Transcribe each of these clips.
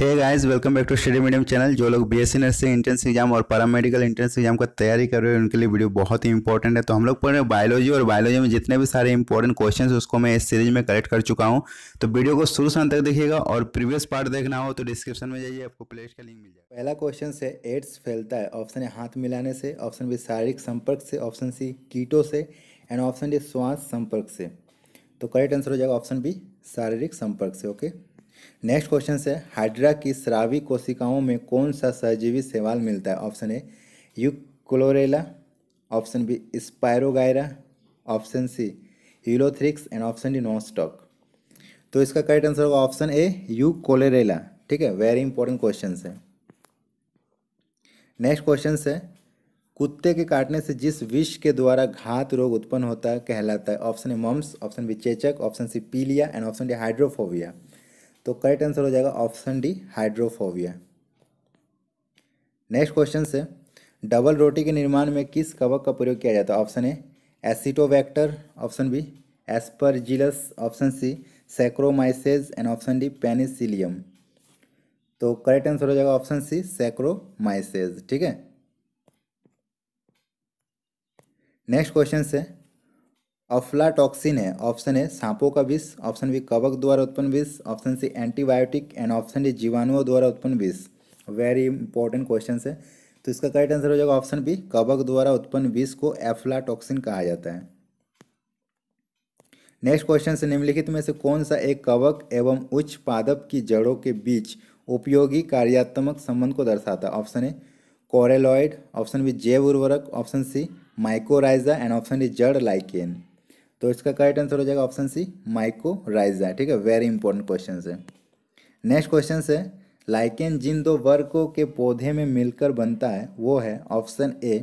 Hey guys welcome back to study medium channel जो लोग B S C nursing entrance exam और paramedical entrance exam का तैयारी कर रहे हैं उनके लिए वीडियो बहुत ही इंपॉर्टेंट है तो हम लोग पढ़ रहे हैं बायोलॉजी और बायोलॉजी में जितने भी सारे इंपॉर्टेंट क्वेश्चंस उसको मैं इस सीरीज में कलेक्ट कर चुका हूँ तो वीडियो को शुरू से अंत तक देखिएगा और प्रीवियस पार्ट देखना हो तो डिस्क्रिप्शन में जाइए आपको प्लेट का लिंक मिल जाएगा पहला क्वेश्चन है एड्स फैलता है ऑप्शन है हाथ मिलाने से ऑप्शन बी शारीरिक संपर्क से ऑप्शन सी कीटो से एंड ऑप्शन डी श्वास संपर्क से तो करेक्ट आंसर हो जाएगा ऑप्शन बी शारीरिक संपर्क से ओके okay? नेक्स्ट क्वेश्चन है हाइड्रा की श्रावी कोशिकाओं में कौन सा सहजीवी सेवाल मिलता है ऑप्शन ए यू option B Spirogyra option C Ulothrix and option D stock तो इसका करेक्ट आंसर होगा ऑप्शन ए यू कोलेरेला ठीक है वेरी इंपॉर्टेंट क्वेश्चन है नेक्स्ट क्वेश्चन है कुत्ते के काटने से जिस विष के द्वारा घात रोग उत्पन्न होता है कहलाता है option A mumps option B चेचक ऑप्शन सी पीलिया एंड ऑप्शन डी हाइड्रोफोबिया तो करेक्ट आंसर हो जाएगा option D hydrophobia next question से डबल रोटी के निर्माण में किस कवक का प्रयोग किया जाता है option A Acetobacter option B Aspergillus option C Saccharomyces and option D Penicillium तो करेक्ट आंसर हो जाएगा ऑप्शन सी सैक्रोमाइसेज ठीक है नेक्स्ट क्वेश्चन से अफ्लाटॉक्सिन है ऑप्शन है सांपों का विष ऑप्शन बी कवक द्वारा उत्पन्न विष option C antibiotic and option D जीवाणुओं द्वारा उत्पन्न विष वेरी इंपॉर्टेंट क्वेश्चन है तो इसका करेक्ट आंसर हो जाएगा ऑप्शन बी कवक द्वारा उत्पन्न विष को एफ्लाटॉक्सिन कहा जाता है नेक्स्ट क्वेश्चन से निम्नलिखित में से कौन सा एक कवक एवं उच्च पादप की जड़ों के बीच उपयोगी कार्यात्मक संबंध को दर्शाता है option A coralloid option B जैव उर्वरक option C mycorrhiza and option D जड़ लाइकेन तो इसका करेक्ट आंसर हो जाएगा ऑप्शन सी माइको राइजा ठीक है वेरी इंपॉर्टेंट क्वेश्चन है नेक्स्ट क्वेश्चन है लाइकेन जिन दो वर्गों के पौधे में मिलकर बनता है वो है ऑप्शन ए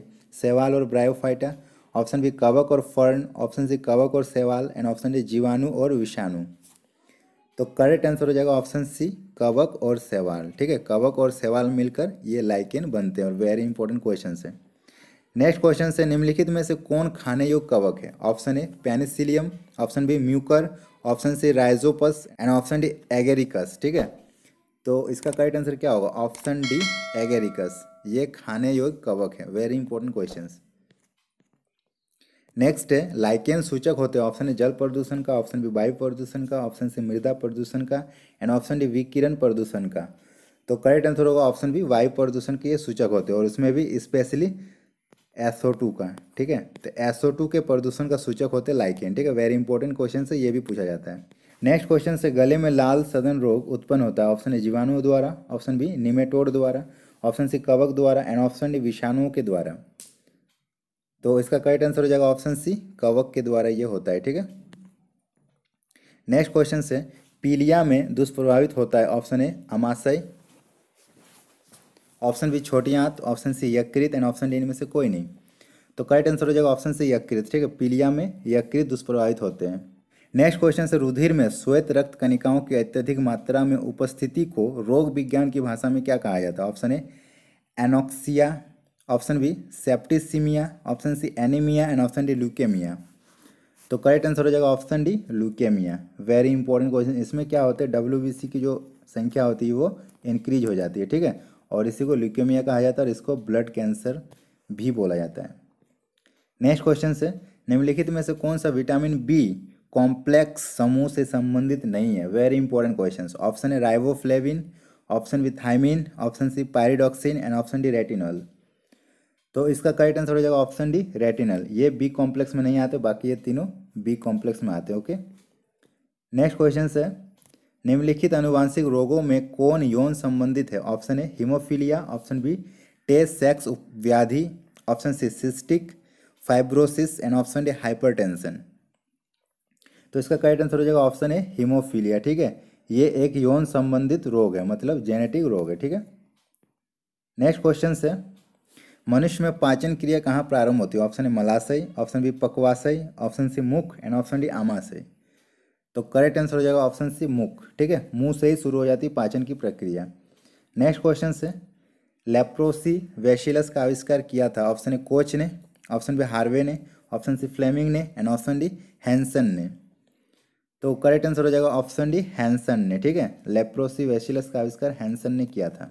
सेवाल और ब्रायोफाइटा ऑप्शन बी कवक और फर्न ऑप्शन सी कवक और सेवाल एंड ऑप्शन डी जीवाणु और विषाणु तो करेक्ट आंसर हो जाएगा ऑप्शन सी कवक और सेवाल ठीक है कवक और सेवाल मिलकर ये लाइकेन बनते हैं और वेरी इंपॉर्टेंट क्वेश्चन है नेक्स्ट क्वेश्चन से निम्नलिखित में से कौन खाने योग कवक है option A Penicillium option B Mucor option C Rhizopus and option D Agaricus ठीक है तो इसका करेक्ट आंसर क्या होगा ऑप्शन डी एगेरिकस ये खाने योग्य कवक है वेरी इंपॉर्टेंट क्वेश्चन नेक्स्ट है लाइकेन सूचक होते हैं ऑप्शन ए जल प्रदूषण का ऑप्शन बी वायु प्रदूषण का ऑप्शन सी मृदा प्रदूषण का एंड ऑप्शन डी विकिरण प्रदूषण का तो करेक्ट आंसर होगा ऑप्शन बी वायु प्रदूषण के ये सूचक होते हैं और उसमें भी स्पेशली एसओ का ठीक है तो एसओ के प्रदूषण का सूचक होते लाइकेन ठीक है वेरी इंपॉर्टेंट क्वेश्चन से ये भी पूछा जाता है नेक्स्ट क्वेश्चन से गले में लाल सदन रोग उत्पन्न होता है ऑप्शन ए जीवाणुओं द्वारा ऑप्शन बी निमेटोड द्वारा ऑप्शन सी कवक द्वारा एंड ऑप्शन डी विषाणुओं के द्वारा तो इसका करेक्ट आंसर हो जाएगा ऑप्शन सी कवक के द्वारा ये होता है ठीक है नेक्स्ट क्वेश्चन से पीलिया में दुष्प्रभावित होता है ऑप्शन ए अमाशय ऑप्शन बी छोटी आंत ऑप्शन सी यकृत एंड ऑप्शन डी इनमें से कोई नहीं तो करेक्ट आंसर हो जाएगा ऑप्शन सी यकृत ठीक है पीलिया में यकृत दुष्प्रभावित होते हैं नेक्स्ट क्वेश्चन से रुधिर में श्वेत रक्त कणिकाओं की अत्यधिक मात्रा में उपस्थिति को रोग विज्ञान की भाषा में क्या कहा जाता है option A anoxia option B septicaemia option C anaemia and option D leukaemia तो करेक्ट आंसर हो जाएगा option D leukaemia very important question इसमें क्या होता है डब्ल्यू की जो संख्या होती है वो इंक्रीज हो जाती है ठीक है और इसी को ल्यूकेमिया कहा जाता है और इसको ब्लड कैंसर भी बोला जाता है नेक्स्ट क्वेश्चन से निम्नलिखित में से कौन सा विटामिन बी कॉम्प्लेक्स समूह से संबंधित नहीं है very important question option A riboflavin option विथ thiamine option C pyridoxine and option D retinol तो इसका करेक्ट आंसर हो जाएगा ऑप्शन डी रेटिनल ये बी कॉम्प्लेक्स में नहीं आते बाकी ये तीनों बी कॉम्प्लेक्स में आते हैं ओके नेक्स्ट क्वेश्चन है निम्नलिखित अनुवांशिक रोगों में कौन यौन संबंधित है option A haemophilia option B test sex व्याधि option C cystic fibrosis and option D hypertension तो इसका करेक्ट आंसर हो जाएगा ऑप्शन ए हीमोफीलिया ठीक है ये एक यौन संबंधित रोग है मतलब जेनेटिक रोग है ठीक है नेक्स्ट क्वेश्चन से मनुष्य में पाचन क्रिया कहाँ प्रारंभ होती है ऑप्शन ए मलाशय ऑप्शन बी पकवाशय ऑप्शन सी मुख एंड ऑप्शन डी आमाशय तो करेक्ट आंसर हो जाएगा ऑप्शन सी मुख ठीक है मुंह से ही शुरू हो जाती है पाचन की प्रक्रिया नेक्स्ट क्वेश्चन से लेप्रोसी वेशिलस का आविष्कार किया था ऑप्शन ए कोच ने ऑप्शन बी हार्वे ने ऑप्शन सी फ्लेमिंग ने एंड ऑप्शन डी हैंसन ने तो करेक्ट आंसर हो जाएगा ऑप्शन डी हैंसन ने ठीक है लेप्रोसी वेशिलस का आविष्कार हैंसन ने किया था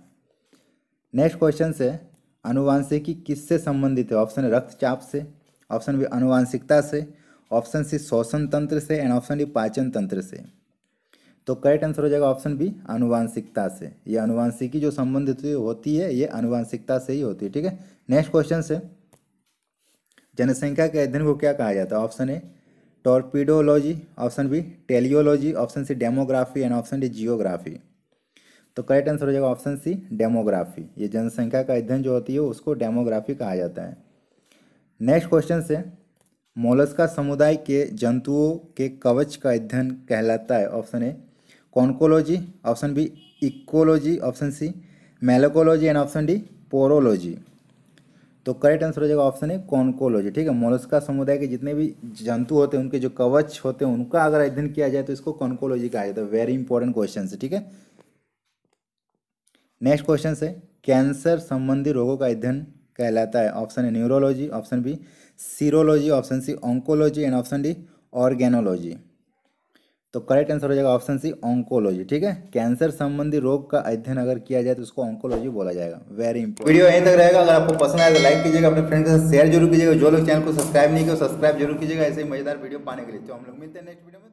नेक्स्ट क्वेश्चन से अनुवांशिकी किससे संबंधित है ऑप्शन रक्तचाप से ऑप्शन बी अनुवांशिकता से ऑप्शन सी श्वसन तंत्र से एंड ऑप्शन डी पाचन तंत्र से तो करेक्ट आंसर हो जाएगा ऑप्शन बी अनुवांशिकता से ये अनुवांशिकी जो संबंधित होती है ये अनुवांशिकता से ही होती है ठीक है नेक्स्ट क्वेश्चन से जनसंख्या के अध्ययन को क्या कहा जाता है option A torpedology option B teleology option C demography and option D geography तो करेक्ट आंसर हो जाएगा ऑप्शन सी डेमोग्राफी ये जनसंख्या का अध्ययन जो होती है उसको डेमोग्राफी कहा जाता है नेक्स्ट क्वेश्चन से मोलस्का समुदाय के जंतुओं के कवच का अध्ययन कहलाता है option A conchology option B ecology option C malacology and option D porology तो करेक्ट आंसर हो जाएगा ऑप्शन ए कॉन्कोलॉजी ठीक है मोलस्का समुदाय के जितने भी जंतु होते हैं उनके जो कवच होते हैं उनका अगर अध्ययन किया जाए तो इसको कॉन्कोलॉजी कहा जाता है वेरी इंपॉर्टेंट क्वेश्चन है ठीक है नेक्स्ट क्वेश्चन है कैंसर संबंधी रोगों का अध्ययन कहलाता है option A neurology option B serology option C oncology and option D organology तो करेक्ट आंसर हो जाएगा ऑप्शन सी ऑंकोलॉजी ठीक है कैंसर संबंधी रोग का अध्ययन अगर किया जाए तो उसको ऑंकोलॉजी बोला जाएगा वेरी इंपॉर्टेंट वीडियो यहीं तक रहेगा अगर आपको पसंद आए तो लाइक कीजिएगा अपने फ्रेंड के साथ शेयर जरूर कीजिएगा जो लोग चैनल को सब्सक्राइब नहीं किया सब्सक्राइब जरूर कीजिएगा ऐसे ही मजेदार वीडियो पाने के लिए तो हम लोग मिलते हैं नेक्स्ट वीडियो में